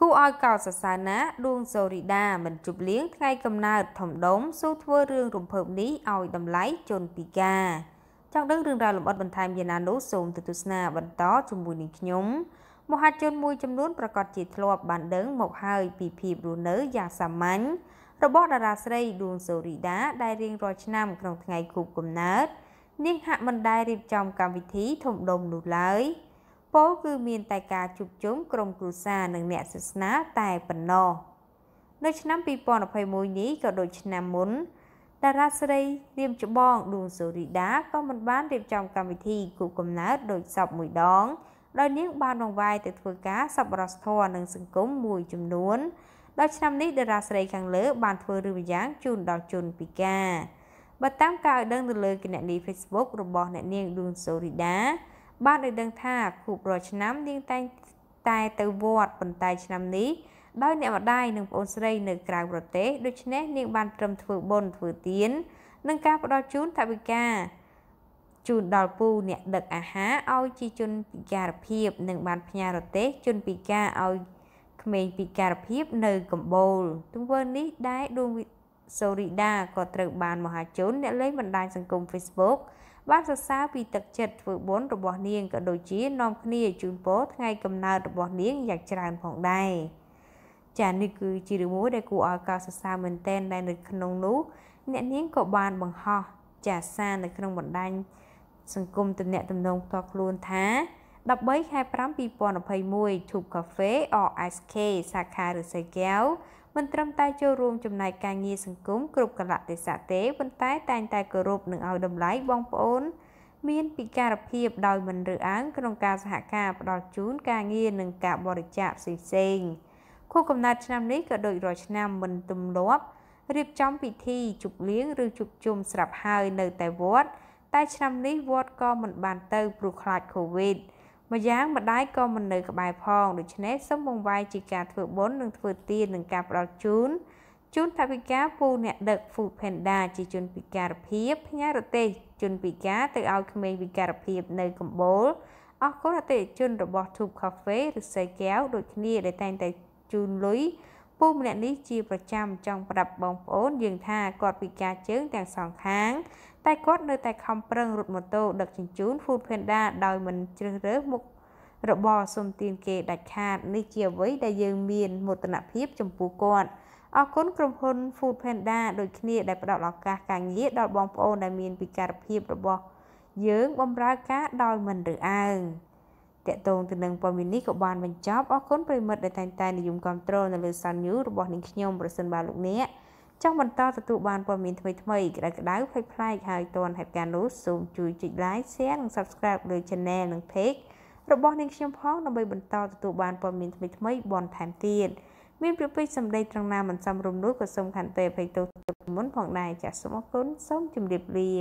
គូឲ្យកោតសរសើរណាស់ដួងសូរីដាមិនជប់លៀងថ្ងៃកំណើតធំដុំស៊ូធ្វើរឿងរំភើបនេះឲ្យតម្លៃជនពិការចង់ដឹងរឿងរ៉ាវលម្អិតបន្ថែមយ៉ាងណានោះសូមទស្សនាបន្តជាមួយនឹងខ្ញុំ មហាជនមួយចំនួនប្រកាសជាធ្លាប់បានដឹង មកហើយពីភាពរស់នៅយ៉ាងសាមញ្ញរបស់តារាស្រីដួងសូរីដា ដែលរៀងរាល់ឆ្នាំក្នុងថ្ងៃខួបកំណើតនាងហាក់មិនដែលរៀបចំកម្មវិធីធំដុំនោះឡើយ។ពោគឺមានតែការជួបជុំក្រុមគ្រួសារនិងអ្នកសាសនាតែប៉ុណ្ណោះនៅឆ្នាំ2021នេះក៏ដូចឆ្នាំមុនតារាស្រីរៀមច្បងឌួងសូរីដាក៏មិនបានរៀបចំកម្មវិធីគូកំណើតដូចសពមួយដង ដោយនាងបានបង្វែរទៅធ្វើការសប្បុរសធម៌និងសង្គមមួយចំនួនដល់ឆ្នាំនេះតារាស្រីខាងលើបានធ្វើរឿងម្យ៉ាងជូនដល់ជនពិការបើតាមការឲ្យដឹងទៅលើគណនី Facebook របស់អ្នកនាងឌួងសូរីដាបានឲ្យដឹងថាគ្រប់រាល់ឆ្នាំ នាងតែងតែទៅវត្តប៉ុន្តែឆ្នាំនេះដោយអ្នកម្ដាយនិងប្អូនស្រីនៅក្រៅប្រទេសដូច្នេះនាងបានត្រឹមធ្វើបុណ្យធ្វើទាននិងការផ្ដល់ជូនថវិកាជូនដល់ពូអ្នកដឹកអាហារឲ្យជាជនពិការភាព និងបានផ្ញើរទេសជនពិការឲ្យក្មេងពិការភាព នៅកម្ពូលទង្វើនេះដែរដួងសូរីដាក៏ត្រូវបានមហាជនអ្នកលេងបណ្ដាញសង្គម Facebook បានសរសើរពីទឹកចិត្តធ្វើបុណ្យរបស់នាងក៏ដូចជានាំគ្នាជូនពរថ្ងៃកំណើតរបស់នាងយ៉ាងច្រើនផងដែរចានេះគឺជារឿងមួយដែលគួរឲ្យកោតសរសើរមែនទែនដែលនៅក្នុងនោះអ្នកនាងក៏បានបង្ហោះចាសារនៅក្នុងបណ្ដាញសង្គមទំនាក់ទំនងផ្ទាល់ខ្លួនថា13ខែ5 2021 Tube Cafe or SK សាខាឫស្សីកែវមិនត្រឹមតែចូលរួមចំណែកការងារសង្គមគ្រប់កលៈទេសៈទេប៉ុន្តែតែងតែគោរពនិងឲ្យតម្លៃបងប្អូន មានពិការភាពដោយមិនរើអាងក្នុងការសហការផ្ដល់ជូនការងារនិងការបរិច្ចាគផ្សេងៗខួបកំណើតឆ្នាំនេះក៏ដូចរាល់ឆ្នាំមិនទម្លាប់រៀបចំពិធីជប់លៀងឬជប់ជុំស្រាប់ហើយនៅតែវត្ត តែឆ្នាំនេះវត្តក៏មិនបានទៅព្រោះខ្លាចកូវីដម្យ៉ាងម្ដាយក៏មិននៅក្បែរផងដូច្នេះសូមបង្វែរជាការធ្វើបុណ្យនិងធ្វើទាននិងការផ្ដល់ជូនជូនថវិកាពូអ្នកដឹក Food Panda ជាជនពិការភាពផ្ញើរទេសជនពិការទៅឲ្យក្មេងពិការភាពនៅកម្ពុជាអរគុណអតិថិជនរបស់ Tube Cafe ឬសេកែវដូចគ្នាដែលតែងតែជូនលុយពូម្នាក់នេះជាប្រចាំចង់ប្រាប់បងប្អូនយើងថាគាត់ពិការជើងទាំងសងខាងតែគាត់នៅតែខំប្រឹងរត់ម៉ូតូដឹកជញ្ជូន Food Panda ដោយមិនជ្រើសរើសមុខរបរសុំទានគេដាច់ខាតនេះជាអ្វីដែលយើងមានមោទនភាពចំពោះគាត់អរគុណក្រុមហ៊ុន Food Panda ដូចគ្នាដែលផ្តល់ឱកាសការងារដល់បងប្អូនដែលមានពិការភាពរបស់យើងបម្រើការដោយមិនរើសអើង។តកតងទៅនឹងព័ត៌មាននេះក៏បានបញ្ចប់អរគុណប្រិមិត្តដែលតែងតែនិយមគ្រប់គ្រងនៅលើ Sun News របស់នាងខ្ញុំប្រសិនបើលោកអ្នកចង់បន្តទទួលបានព័ត៌មានថ្មីៗក្តៅក្តៅផ្លេចផ្លែកហើយទាន់ហេតុការណ៍នោះសូមជួយចុច Like Share និង Subscribe លើ Channel និង Page របស់នាងខ្ញុំផងដើម្បីបន្តទទួលបានព័ត៌មានថ្មីថ្មីបន្ថែមទៀតមានព្រះពេចសម្ដីត្រង់ណាមិនសមរម្យនោះក៏សូមខន្តីអភ័យទោសទៅមុនផងដែរចាសសូមអរគុណសូមជម្រាបលា